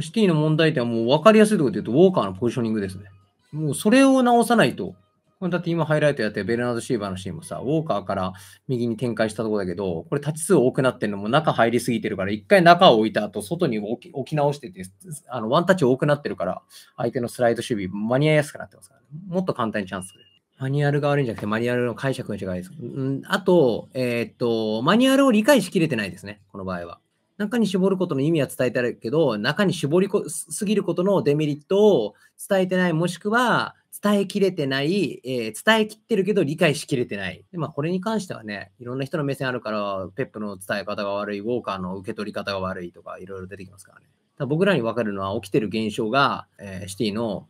シティの問題点はもう分かりやすいところで言うと、ウォーカーのポジショニングですね。もうそれを直さないと。だって今ハイライトやってベルナード・シーバーのシーンもさ、ウォーカーから右に展開したところだけど、これ立ち数多くなってるのも中入りすぎてるから、一回中を置いた後、外に置き置き直してて、あのワンタッチ多くなってるから、相手のスライド守備間に合いやすくなってますから、ね、もっと簡単にチャンスマニュアルが悪いんじゃなくて、マニュアルの解釈の違いです。うん、あと、えー、っと、マニュアルを理解しきれてないですね、この場合は。中に絞ることの意味は伝えてあるけど、中に絞りすぎることのデメリットを伝えてない、もしくは伝えきれてない、えー、伝えきってるけど理解しきれてない。でまあ、これに関してはね、いろんな人の目線あるから、ペップの伝え方が悪い、ウォーカーの受け取り方が悪いとか、いろいろ出てきますからね。ら僕らに分かるのは、起きてる現象が、えー、シティの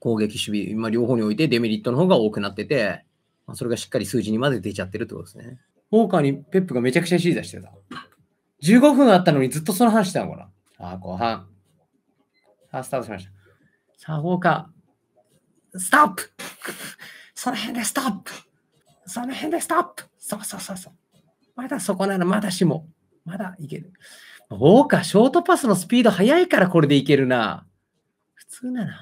攻撃、守備、まあ、両方においてデメリットの方が多くなってて、まあ、それがしっかり数字にまで出ちゃってるってことですね。ウォーカーにペップがめちゃくちゃ指示出してた。15分あったのにずっとその話してたのかな。あ、後半。あ、スタートしました。さあ、放課。ストップ その辺でストップその辺でストップそうそうそうそう。まだそこならまだしも。まだいける。ウォーカー、ショートパスのスピード速いからこれでいけるな。普通なら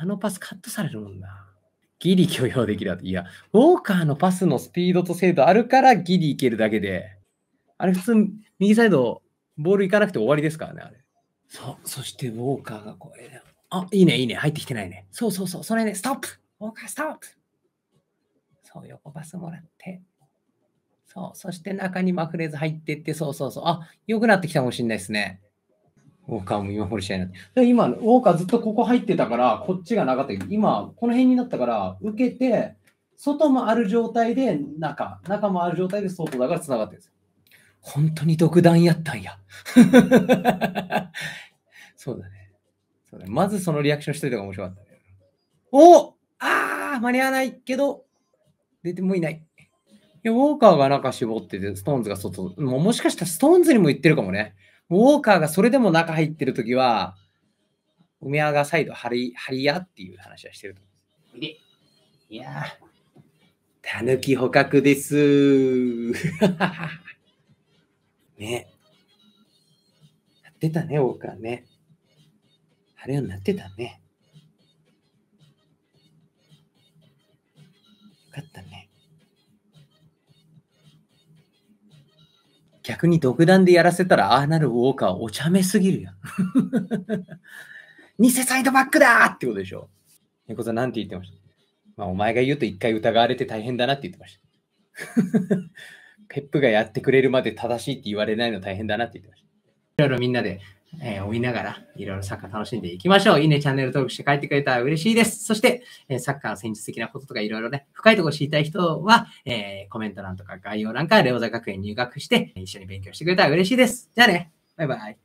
あのパスカットされるもんな。ギリ許容できるいや、ウォーカーのパスのスピードと精度あるからギリいけるだけで。あれ普通、右サイド、ボール行かなくて終わりですからね、あれ。そう、そしてウォーカーがこれだ。あ、いいね、いいね、入ってきてないね。そうそうそう、それね、ストップウォーカーストップそう、横パスもらって。そう、そして中にマフレーズ入ってって、そうそうそう。あ、良くなってきたかもしれないですね。ウォーカーも今掘り試合になって。今、ウォーカーずっとここ入ってたから、こっちがなかったけど、今、この辺になったから、受けて、外もある状態で中、中もある状態で外だから繋がってるんですよ。本当に独断やったんや。そうだね。そうだね。まずそのリアクションしといた方が面白かったね。おああ間に合わないけど、出てもいない。いや、ウォーカーが中絞ってて、ストーンズが外。ももしかしたらストーンズにも言ってるかもね。ウォーカーがそれでも中入ってるときは、梅屋が再度張り、張り屋っていう話はしてると思う。で、いやー、たぬき捕獲です。ね。やってたね、僕はね。あれはなってたね。よかったね。逆に独断でやらせたら、ああなるウォーカーお茶目すぎるやん。偽サイドバックだってことでしょ。猫さん、なんて言ってましたまあ、お前が言うと一回疑われて大変だなって言ってました。ペップがやってくれるまで正しいって言われないの大変だなって言ってました。いろいろみんなで、えー、追いながら、いろいろサッカー楽しんでいきましょう。いいね、チャンネル登録して帰ってくれたら嬉しいです。そして、えー、サッカーの戦術的なこととかいろいろね、深いところ知りたい人は、えー、コメント欄とか概要欄からレオザ学園入学して、一緒に勉強してくれたら嬉しいです。じゃあね、バイバイ。